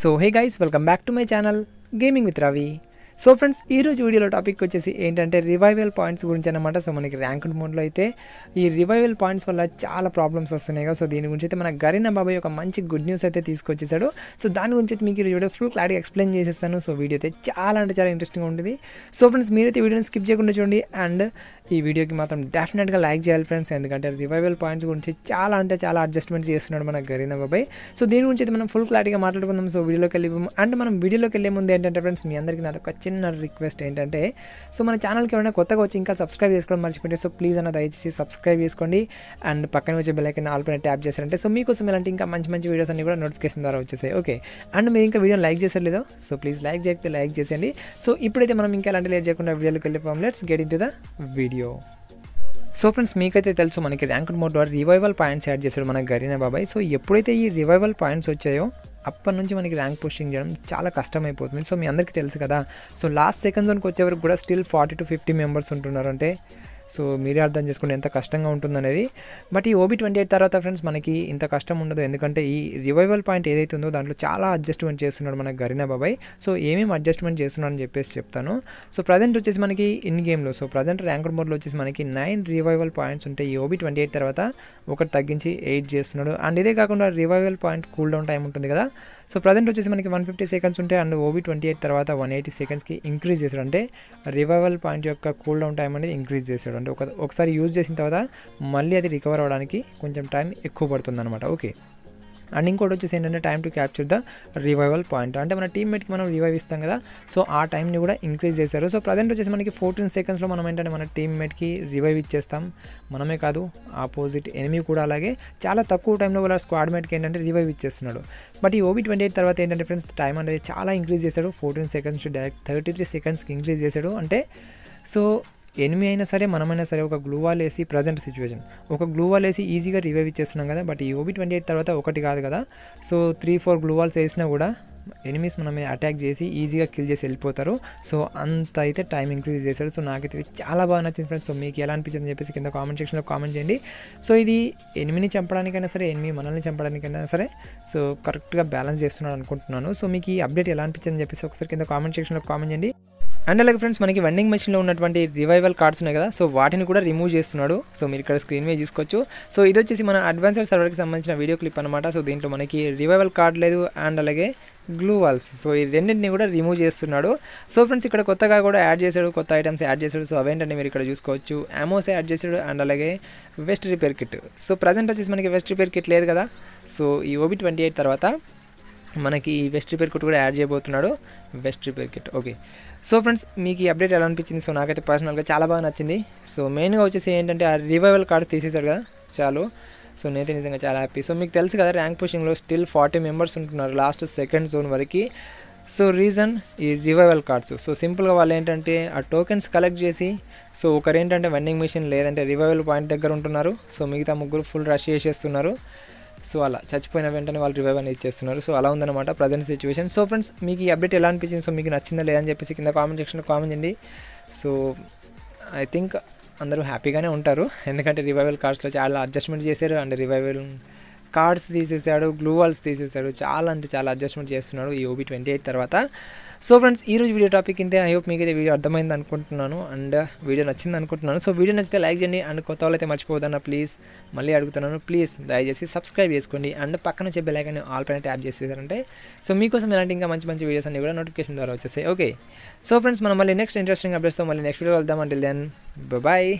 so hey guys welcome back to my channel gaming with Ravi so friends ఈరోజు వీడియోలో topic వచ్చేసి ఏంటంటే revival points గురించి అనమాట సో మనకి ర్యాంక్ మోడ్లో అయితే ఈ రివైవల్ పాయింట్స్ వల్ల చాలా ప్రాబ్లమ్స్ వస్తున్నాయి కదా సో దీని గురించి అయితే మన గరీన బాబాయ్ ఒక మంచి గుడ్ న్యూస్ అయితే తీసుకొచ్చేసాడు సో దాని గురించి అయితే మీకు వీడియో ఫుల్ క్లారిటీ ఎక్స్ప్లెయిన్ చేసేస్తాను సో వీడియో అయితే చాలా అంటే చాలా ఇంట్రెస్టింగ్ ఉంటుంది సో ఫ్రెండ్స్ మీరైతే వీడియోని స్కిప్ చేయకుండా చూడండి అండ్ ఈ వీడియోకి మాత్రం డెఫినెట్గా లైక్ చేయాలి ఫ్రెండ్స్ ఎందుకంటే రివైవల్ పాయింట్స్ గురించి చాలా అంటే చాలా అడ్జస్ట్మెంట్స్ చేస్తున్నాడు మన గరీనా బాబాయ్ సో దీని గురించి అయితే మనం ఫుల్ క్లారిటీగా మాట్లాడుకుందాం సో వీడియోకి వెళ్ళి అండ్ మనం వీడియోలోకి వెళ్ళే ముందు ఏంటంటే ఫ్రెండ్స్ మీ అందరికీ నాకు ఒక చిన్న రిక్వెస్ట్ ఏంటంటే సో మన ఛానల్కి ఏమైనా కొత్తగా వచ్చి ఇంకా సబ్స్క్రైబ్ చేసుకోవడం మర్చిపోయింటే సో ప్లీజ్ అన్న దయచేసి సబ్స్క్రైబ్ చేసుకోండి అండ్ పక్కన వచ్చే బెల్లైకన్ ఆల్ పైన ట్యాప్ చేశారంటే సో మీకోసం ఇలాంటి ఇంకా మంచి మంచి వీడియోస్ అన్ని కూడా నోటిఫికేషన్ ద్వారా వచ్చేసాయి ఓకే అండ్ మీరు ఇంకా వీడియో లైక్ చేశారు లేదో సో ప్లీజ్ లైక్ చేస్తే లైక్ చేసేయండి సో ఇప్పుడైతే మనం ఇంకా ఇలాంటి లేట్ చేయకుండా వీడియోలోకి వెళ్ళిపోం let's get into the video video so friends మీకైతే తెలుసు మనకి ర్యాంక్ మోడ్ ద్వారా రివైవల్ పాయింట్స్ యాడ్ చేశాడు మన గరీనా బాబాయ్ సో ఎప్పుడైతే ఈ రివైవల్ పాయింట్స్ వచ్చాయో అప్పటి నుంచి మనకి ర్యాంక్ పోస్టింగ్ చేయడం చాలా కష్టమైపోతుంది సో మీ అందరికీ తెలుసు కదా సో లాస్ట్ సెకండ్స్ వరకు వచ్చే వరకు కూడా still forty to fifty members ఉంటున్నారు అంటే సో మీరే అర్థం చేసుకుంటే ఎంత కష్టంగా ఉంటుందనేది బట్ ఈ ఓబీ ట్వంటీ ఎయిట్ తర్వాత ఫ్రెండ్స్ మనకి ఇంత కష్టం ఉండదు ఎందుకంటే ఈ రివైవల్ పాయింట్ ఏదైతే ఉందో దాంట్లో చాలా అడ్జస్ట్మెంట్ చేస్తున్నాడు మనకి గరీనా బాబాయ్ సో ఏమేమి అడ్జస్ట్మెంట్ చేస్తున్నాడు అని చెప్పేసి చెప్తాను సో ప్రజెంట్ వచ్చేసి మనకి ఇన్ గేమ్లో సో ప్రజెంట్ ర్యాంక్ మోడ్లో వచ్చేసి మనకి నైన్ రివైవల్ పాయింట్స్ ఉంటాయి ఈ ఓబీ ట్వంటీ ఎయిట్ తర్వాత ఒకటి తగ్గించి ఎయిట్ చేస్తున్నాడు అండ్ ఇదే కాకుండా revival point cool down time ఉంటుంది కదా సో ప్రజెంట్ వచ్చేసి మనకి వన్ ఫిఫ్టీ సెకండ్స్ ఉంటే అండ్ ఓబీ ట్వంటీ ఎయిట్ తర్వాత వన్ ఎయిటీ సెకండ్స్కి ఇంక్రీజ్ చేశాడు అంటే రివైవల్ పాయింట్ యొక్క కూల్ డౌన్ టైం అనేది ఇంక్రీజ్ చేశాడు అంటే ఒక ఒకసారి యూజ్ చేసిన తర్వాత మళ్ళీ అది రికవర్ అవ్వడానికి కొంచెం టైం ఎక్కువ పడుతుంది అనమాట ఓకే అండ్ ఇంకోటి వచ్చేసి ఏంటంటే time to capture the revival point అంటే మన టీమ్మేట్కి మనం రివైవ్ ఇస్తాం కదా సో ఆ టైంని కూడా ఇంక్రీజ్ చేశారు సో ప్రజెంట్ వచ్చేసి మనకి ఫోర్టీన్ సెకండ్స్లో మనం ఏంటంటే మన టీమ్మేట్కి రివైవ్ ఇచ్చేస్తాం మనమే కాదు ఆపోజిట్ ఎనిమి కూడా అలాగే చాలా తక్కువ టైంలో వాళ్ళ స్క్వాడ్ మేట్కి ఏంటంటే రివైవ్ ఇచ్చేస్తున్నాడు బట్ ఈ ఓబీ ట్వంటీ ఎయిట్ తర్వాత ఏంటంటే ఫ్రెండ్స్ టైం అనేది చాలా ఇంక్రీజ్ చేశాడు fourteen seconds direct thirty three సెకండ్స్కి ఇంక్రీజ్ చేశాడు అంటే సో ఎనిమి అయినా సరే మనమైనా సరే ఒక గ్లూవాల్ వేసి ప్రజెంట్ సిచ్యువేషన్ ఒక గ్లూవాల్ వేసి ఈజీగా రివైవ్ ఇచ్చేస్తున్నాం కదా బట్ ఈ ఓబీ ట్వంటీ ఎయిట్ తర్వాత ఒకటి కాదు కదా సో త్రీ ఫోర్ గ్లూవాల్స్ వేసినా కూడా ఎనిమీస్ మనం అటాక్ చేసి ఈజీగా కిల్ చేసి వెళ్ళిపోతారు సో అంత అయితే టైం ఇంక్రీజ్ చేశారు సో నాకైతే చాలా బాగా నచ్చింది ఫ్రెండ్స్ సో మీకు ఎలా అనిపించింది చెప్పేసి కింద కామెంట్ సెక్షన్లో కామెంట్ చేయండి సో ఇది ఎనిమిని చంపడానికైనా సరే ఎనిమి మనల్ని చంపడానికైనా సరే సో కరెక్ట్గా బ్యాలెన్స్ చేస్తున్నాను అనుకుంటున్నాను సో మీకు ఈ అప్డేట్ ఎలా అనిపించింది చెప్పేసి ఒకసారి కింద కామెంట్ సెక్షన్లో కామెంట్ చేయండి అండ్ అలాగే ఫ్రెండ్స్ మనకి వెండింగ్ మెషిన్లో ఉన్నటువంటి రివైవల్ కార్డ్స్ ఉన్నాయి కదా సో వాటిని కూడా రిమూవ్ చేస్తున్నాడు సో మీరు ఇక్కడ స్క్రీన్ మీద చూసుకోవచ్చు సో ఇది వచ్చేసి మన అడ్వాన్సర్ సర్వర్కి సంబంధించిన వీడియో క్లిప్ అనమాట సో దీంట్లో మనకి రివైవల్ కార్డ్ లేదు అండ్ అలాగే గ్లూ వాల్స్ సో ఈ రెండింటిని కూడా రిమూవ్ చేస్తున్నాడు సో ఫ్రెండ్స్ ఇక్కడ కొత్తగా కూడా యాడ్ చేశాడు కొత్త ఐటమ్స్ యాడ్ చేశాడు సో అవేంటంటే మీరు ఇక్కడ చూసుకోవచ్చు అమోస్ యాడ్ చేశాడు అండ్ అలాగే vest repair kit so present వచ్చేసి మనకి వెస్ట్ రిపేర్ కిట్ లేదు కదా సో ఈ ఓబీ ట్వంటీ ఎయిట్ తర్వాత మనకి వెస్ట్ రిపేర్ కిట్ కూడా యాడ్ చేయబోతున్నాడు vest repair kit okay so friends మీకు ఈ అప్డేట్ ఎలా అనిపించింది సో నాకైతే పర్సనల్గా చాలా బాగా నచ్చింది సో మెయిన్గా వచ్చేసి ఏంటంటే ఆ రివైవల్ కార్డ్ తీసేశాడు కదా చాలు సో నేనైతే నిజంగా చాలా హ్యాపీ సో మీకు తెలుసు కదా ర్యాంక్ పుషింగ్లో స్టిల్ ఫార్టీ మెంబర్స్ ఉంటున్నారు లాస్ట్ సెకండ్ జోన్ వరకు సో రీజన్ ఈ రివైవల్ కార్డ్స్ సో సింపుల్గా వాళ్ళు ఏంటంటే ఆ టోకెన్స్ కలెక్ట్ చేసి సో ఒకరు ఏంటంటే వెండింగ్ మిషన్ లేదంటే రివైవల్ పాయింట్ దగ్గర ఉంటున్నారు సో మిగతా ముగ్గురు ఫుల్ రష్ చేసేస్తున్నారు సో అలా చచ్చిపోయిన వెంటనే వాళ్ళు రివైవ్ అనేది చేస్తున్నారు సో అలా ఉందన్నమాట ప్రజెంట్ సిచ్యువేషన్ సో ఫ్రెండ్స్ మీకు ఈ అప్డేట్ ఎలా అనిపించింది సో మీకు నచ్చిందా లేదని చెప్పేసి కింద కామెంట్ సెక్షన్లో కామెంట్ చేయండి సో ఐ థింక్ అందరూ హ్యాపీగానే ఉంటారు ఎందుకంటే రివైవల్ కార్డ్స్లో చాలా అడ్జస్ట్మెంట్ చేశారు అండ్ రివైవల్ కార్డ్స్ తీసేసాడు గ్లూ వాల్స్ తీసేసాడు చాలా అంటే చాలా అడ్జస్ట్మెంట్ చేస్తున్నాడు ఈ ఓబీ ట్వంటీ ఎయిట్ తర్వాత సో ఫ్రెండ్స్ ఈ రోజు వీడియో టాపిక్ ఇంతే ఐ హోప్ అయితే వీడియో అర్థమైంది అనుకుంటున్నాను అండ్ వీడియో నచ్చింది అనుకుంటున్నాను సో వీడియో నచ్చితే లైక్ చేయండి అండ్ కొత్త అయితే మర్చిపోదన్న ప్లీజ్ మళ్ళీ అడుగుతున్నాను ప్లీజ్ దయచేసి సబ్స్క్రైబ్ చేసుకోండి అండ్ పక్కన లైక్ అని ఆల్ పైన ట్యాప్ చేసేసారంటే సో మీకోసం ఇలాంటి ఇంకా మంచి మంచి వీడియోస్ అన్ని కూడా నోటిఫికేషన్ ద్వారా వచ్చేసాయి ఓకే సో ఫ్రెండ్స్ మనం మళ్ళీ నెక్స్ట్ ఇంట్రెస్టింగ్ అప్డేట్స్తో మళ్ళీ నెక్స్ట్ వీడియో వెళ్దాం అంటే దెన్ బాయ్